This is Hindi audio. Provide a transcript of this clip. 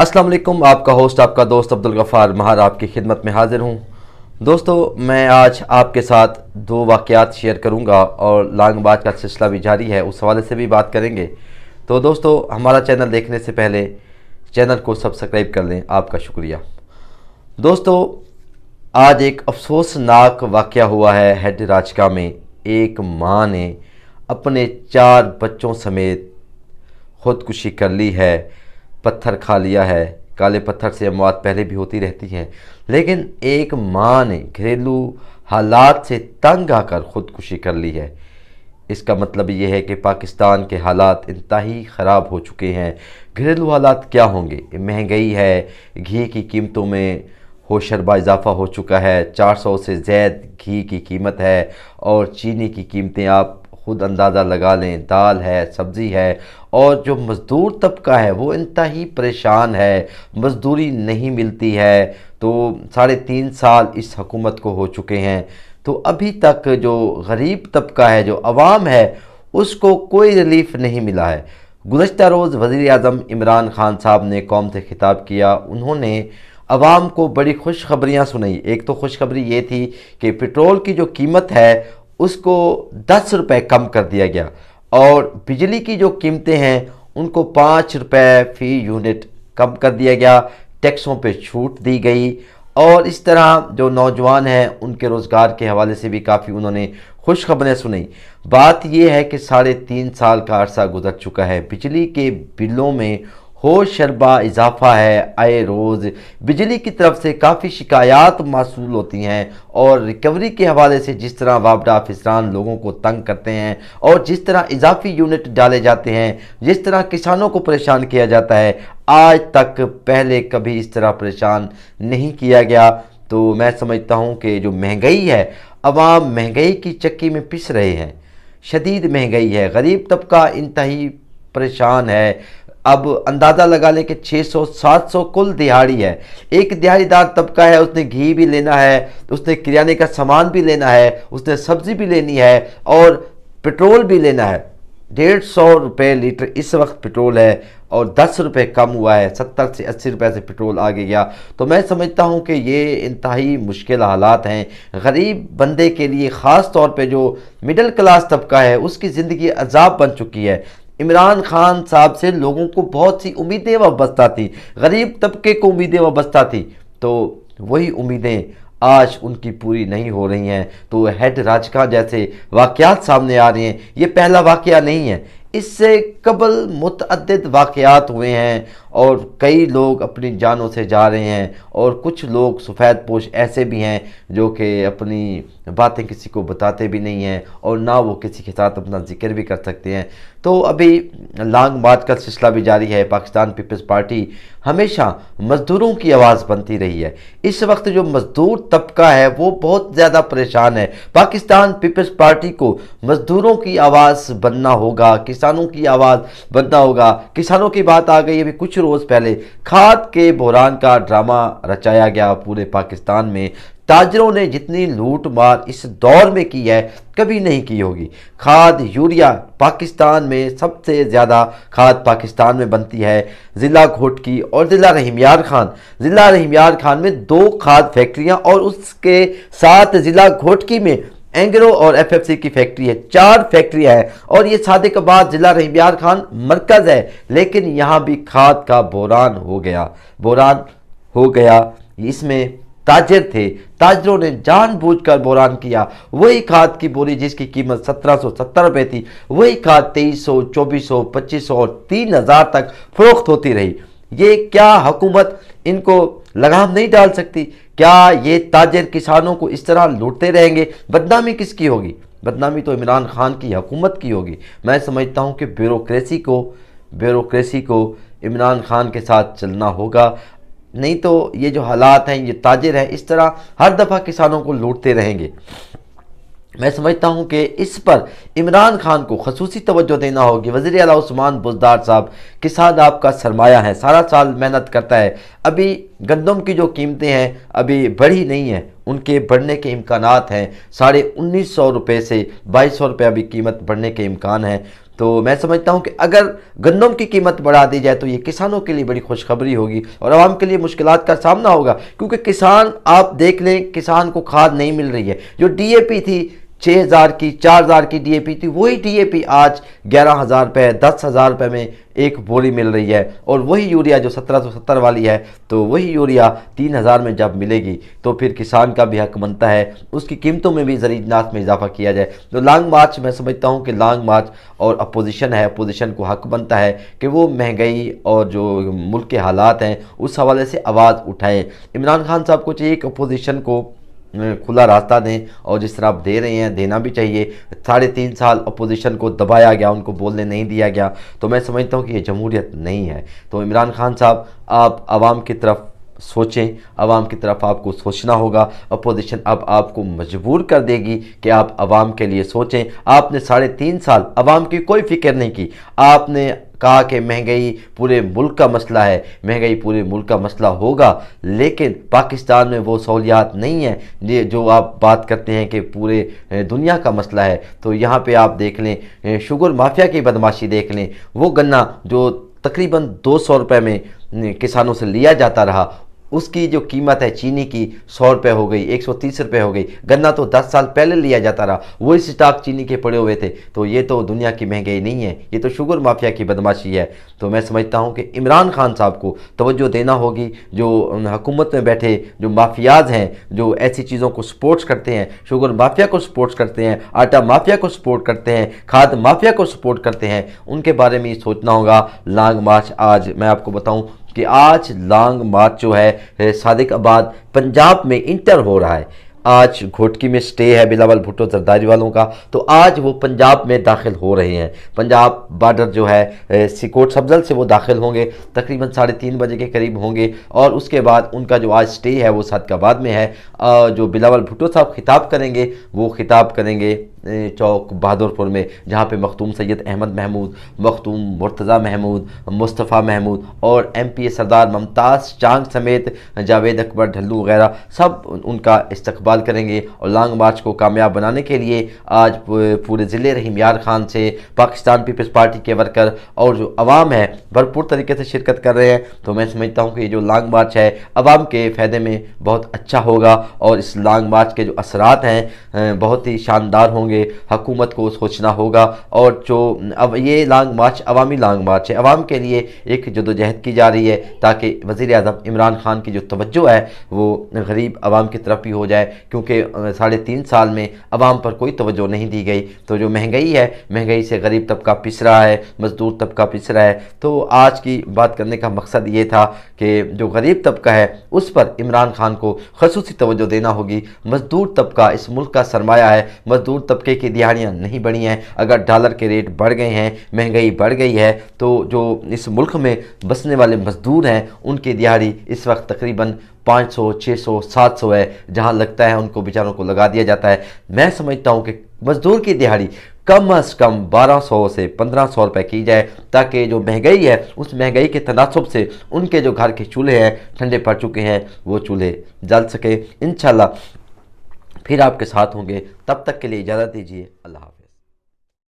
अस्सलाम वालेकुम आपका होस्ट आपका दोस्त अब्दुल गफ़ार महार आपकी खिदमत में हाज़िर हूँ दोस्तों मैं आज आपके साथ दो वाक़ात शेयर करूँगा और लॉन्ग बात का सिलसिला भी जारी है उस हवाले से भी बात करेंगे तो दोस्तों हमारा चैनल देखने से पहले चैनल को सब्सक्राइब कर लें आपका शुक्रिया दोस्तों आज एक अफसोसनाक वाक़ हुआ है हेड राजका में एक माँ ने अपने चार बच्चों समेत ख़ुदकुशी कर ली है पत्थर खा लिया है काले पत्थर से अमवात पहले भी होती रहती हैं लेकिन एक माँ ने घरेलू हालात से तंग आकर ख़ुदकुशी कर ली है इसका मतलब ये है कि पाकिस्तान के हालात इंतहाई ख़राब हो चुके हैं घरेलू हालात क्या होंगे महंगाई है घी की कीमतों में होशरबा इजाफा हो चुका है 400 से ज़ायद घी की कीमत है और चीनी की कीमतें आप खुद अंदाज़ा लगा लें दाल है सब्ज़ी है और जो मज़दूर तबका है वो ही परेशान है मजदूरी नहीं मिलती है तो साढ़े तीन साल इस हकूमत को हो चुके हैं तो अभी तक जो गरीब तबका है जो आवाम है उसको कोई रिलीफ नहीं मिला है गुजशत रोज़ वज़ी अजम इमरान ख़ान साहब ने कौम से खिताब किया उन्होंने आवाम को बड़ी खुशखबरियाँ सुनाई एक तो खुशखबरी ये थी कि पेट्रोल की जो कीमत है उसको दस रुपये कम कर दिया गया और बिजली की जो कीमतें हैं उनको पाँच रुपये फी यूनिट कम कर दिया गया टैक्सों पे छूट दी गई और इस तरह जो नौजवान हैं उनके रोज़गार के हवाले से भी काफ़ी उन्होंने खुशखबरें सुनी बात यह है कि साढ़े तीन साल का अरसा गुजर चुका है बिजली के बिलों में हो शरबा इजाफा है आए रोज़ बिजली की तरफ से काफ़ी शिकायत मौसू होती हैं और रिकवरी के हवाले से जिस तरह वापडा फिसरान लोगों को तंग करते हैं और जिस तरह इजाफी यूनिट डाले जाते हैं जिस तरह किसानों को परेशान किया जाता है आज तक पहले कभी इस तरह परेशान नहीं किया गया तो मैं समझता हूँ कि जो महंगाई है अवाम महंगाई की चक्की में पिस रहे हैं शदीद महंगाई है गरीब तबका इंतहा परेशान है अब अंदाज़ा लगा लें कि 600-700 कुल दिहाड़ी है एक दिहाड़ीदार तबका है उसने घी भी लेना है उसने किराने का सामान भी लेना है उसने सब्ज़ी भी लेनी है और पेट्रोल भी लेना है डेढ़ सौ रुपये लीटर इस वक्त पेट्रोल है और दस रुपये कम हुआ है सत्तर से अस्सी रुपये से पेट्रोल आगे गया तो मैं समझता हूँ कि ये इंतहाई मुश्किल हालात हैं गरीब बंदे के लिए ख़ास तौर पे जो मिडिल क्लास तबका है उसकी ज़िंदगी अजाब बन चुकी है इमरान खान साहब से लोगों को बहुत सी उम्मीदें वाबस्ता थी गरीब तबके को उम्मीदें वाबस्ता थी तो वही उम्मीदें आज उनकी पूरी नहीं हो रही हैं तो हेड राजका जैसे वाक्यात सामने आ रहे हैं ये पहला वाक़ नहीं है इससे कबल मतद वाक़ात हुए हैं और कई लोग अपनी जानों से जा रहे हैं और कुछ लोग सफ़ेद पोश ऐसे भी हैं जो कि अपनी बातें किसी को बताते भी नहीं हैं और ना वो किसी के साथ अपना जिक्र भी कर सकते हैं तो अभी लॉन्ग मार्च का सिलसिला भी जारी है पाकिस्तान पीपल्स पार्टी हमेशा मज़दूरों की आवाज़ बनती रही है इस वक्त जो मज़दूर तबका है वो बहुत ज़्यादा परेशान है पाकिस्तान पीपल्स पार्टी को मज़दूरों की आवाज़ बनना होगा किस किसानों की आवाज़ बनना होगा किसानों की बात आ गई अभी कुछ रोज़ पहले खाद के बहरान का ड्रामा रचाया गया पूरे पाकिस्तान में ताजरों ने जितनी लूट मार इस दौर में की है कभी नहीं की होगी खाद यूरिया पाकिस्तान में सबसे ज़्यादा खाद पाकिस्तान में बनती है ज़िला घोटकी और ज़िला रहीमयार खान ज़िला रहीमयार खान में दो खाद फैक्ट्रियाँ और उसके साथ ज़िला घोटकी में एंग्रो और एफएफसी की फैक्ट्री है चार फैक्ट्रियां हैं और ये सादिकबाद जिला रहबियार खान मरकज़ है लेकिन यहाँ भी खाद का बोरान हो गया बोरान हो गया इसमें ताजर थे ताजरों ने जानबूझकर बोरान किया वही खाद की बोरी जिसकी कीमत 1770 रुपए थी वही खाद 2300, 2400, 2500 और 3000 तक फरोख्त होती रही ये क्या हुकूमत इनको लगाम नहीं डाल सकती क्या ये ताजर किसानों को इस तरह लूटते रहेंगे बदनामी किसकी होगी बदनामी तो इमरान खान की हुकूमत की होगी मैं समझता हूँ कि ब्यूरोसी को ब्यूरोसी को इमरान खान के साथ चलना होगा नहीं तो ये जो हालात हैं ये ताजर हैं इस तरह हर दफ़ा किसानों को लूटते रहेंगे मैं समझता हूं कि इस पर इमरान खान को खसूसी तवज्जो देना होगी वज़ी अला उस्मान बुजदार साहब के साथ आपका सरमाया है सारा साल मेहनत करता है अभी गंदम की जो कीमतें हैं अभी बढ़ी नहीं हैं उनके बढ़ने के इम्कान हैं साढ़े उन्नीस सौ रुपये से बाईस सौ रुपये अभी कीमत बढ़ने के इम्कान हैं तो मैं समझता हूं कि अगर गंदम की कीमत बढ़ा दी जाए तो ये किसानों के लिए बड़ी खुशखबरी होगी और आवाम के लिए मुश्किल का सामना होगा क्योंकि किसान आप देख लें किसान को खाद नहीं मिल रही है जो डी ए पी थी 6000 की 4000 की डीएपी थी वही डीएपी आज 11000 दस हज़ार रुपये में एक बोरी मिल रही है और वही यूरिया जो 1770 वाली है तो वही यूरिया 3000 में जब मिलेगी तो फिर किसान का भी हक बनता है उसकी कीमतों में भी नाश में इजाफा किया जाए तो लॉन्ग मार्च मैं समझता हूँ कि लॉन्ग मार्च और अपोजिशन है अपोजिशन को हक बनता है कि वो महंगाई और जो मुल्क के हालात हैं उस हवाले से आवाज़ उठाएँ इमरान खान साहब को चाहिए कि अपोजिशन को खुला रास्ता दें और जिस तरह आप दे रहे हैं देना भी चाहिए साढ़े तीन साल अपोजिशन को दबाया गया उनको बोलने नहीं दिया गया तो मैं समझता हूँ कि ये जमहूरियत नहीं है तो इमरान खान साहब आप आवाम की तरफ सोचें आवाम की तरफ आपको सोचना होगा अपोजिशन अब आपको मजबूर कर देगी कि आप आवाम के लिए सोचें आपने साढ़े तीन साल आवाम की कोई फिक्र नहीं की आपने कहा कि महंगाई पूरे मुल्क का मसला है महंगाई पूरे मुल्क का मसला होगा लेकिन पाकिस्तान में वो सहूलियात नहीं है ये जो आप बात करते हैं कि पूरे दुनिया का मसला है तो यहाँ पे आप देख लें शुगर माफिया की बदमाशी देख लें वो गन्ना जो तकरीबन दो सौ में किसानों से लिया जाता रहा उसकी जो कीमत है चीनी की सौ रुपये हो गई एक सौ तीस रुपये हो गई गन्ना तो दस साल पहले लिया जाता रहा वो स्टॉक चीनी के पड़े हुए थे तो ये तो दुनिया की महंगाई नहीं है ये तो शुगर माफिया की बदमाशी है तो मैं समझता हूँ कि इमरान खान साहब को तोज्जो देना होगी जो हुकूमत में बैठे जो माफियाज हैं जो ऐसी चीज़ों को सपोर्ट्स करते हैं शुगर माफिया को सपोर्ट्स करते हैं आटा माफिया को सपोर्ट करते हैं खाद माफिया को सपोर्ट करते हैं उनके बारे में सोचना होगा लॉन्ग मार्च आज मैं आपको बताऊं कि आज लॉन्ग मार्च जो है सादिकबाद पंजाब में इंटर हो रहा है आज घोटकी में स्टे है बिलावल भुट्टो जरदारी वालों का तो आज वो पंजाब में दाखिल हो रहे हैं पंजाब बॉर्डर जो है सिकोट सब्जल से वो दाखिल होंगे तकरीबन साढ़े तीन बजे के करीब होंगे और उसके बाद उनका जो आज स्टे है वो सदकाबाद में है जो बिलावल भुट्टो साहब खिताब करेंगे वो खिताब करेंगे चौक बहादुरपुर में जहाँ पे मखतूम सैयद अहमद महमूद मखतूम मुर्तज़ा महमूद मुस्तफ़ा महमूद और M P A Sardar Mumtaz Chang समेत जावेद अकबर ढल्लू वगैरह सब उनका इस्तकबाल करेंगे और लॉन्ग मार्च को कामयाब बनाने के लिए आज पूरे ज़िले रहीम यार खान से पाकिस्तान पीपल्स पार्टी के वर्कर और जो आवाम है भरपूर तरीके से शिरकत कर रहे हैं तो मैं समझता हूँ कि ये जो लॉन्ग मार्च है आवाम के फ़ायदे में बहुत अच्छा होगा और इस लॉन्ग मार्च के जो असरात हैं बहुत ही शानदार होंगे होंगे हकूमत को सोचना होगा और जो अब ये लॉन्ग मार्च अवामी लॉन्ग मार्च है अवाम के लिए एक जदोजहद की जा रही है ताकि वज़ी अजम इमरान खान की जो तोज्जो है वो गरीब आवाम की तरफ भी हो जाए क्योंकि साढ़े तीन साल में आवाम पर कोई तोज्जो नहीं दी गई तो जो महंगाई है महंगाई से गरीब तबका पिस रहा है मज़दूर तबका पिस रहा है तो आज की बात करने का मकसद ये था कि जो गरीब तबका है उस पर इमरान खान को खसूस तवज्जो देना होगी मज़दूर तबका इस मुल्क का सरमाया है मज़दूर तबका गुटके की दिहाड़ियाँ नहीं बढ़ी हैं अगर डॉलर के रेट बढ़ गए हैं महंगाई बढ़ गई है तो जो इस मुल्क में बसने वाले मज़दूर हैं उनकी दिहाड़ी इस वक्त तकरीबन 500, 600, 700 है जहाँ लगता है उनको बेचारों को लगा दिया जाता है मैं समझता हूँ कि मज़दूर की दिहाड़ी कम अज कम 1200 से 1500 रुपए की जाए ताकि जो महंगाई है उस महंगाई के तनासब से उनके जो घर के चूल्हे हैं ठंडे पड़ चुके हैं वो चूल्हे जल सके इन फिर आपके साथ होंगे तब तक के लिए इजाज़त दीजिए अल्लाह हाफि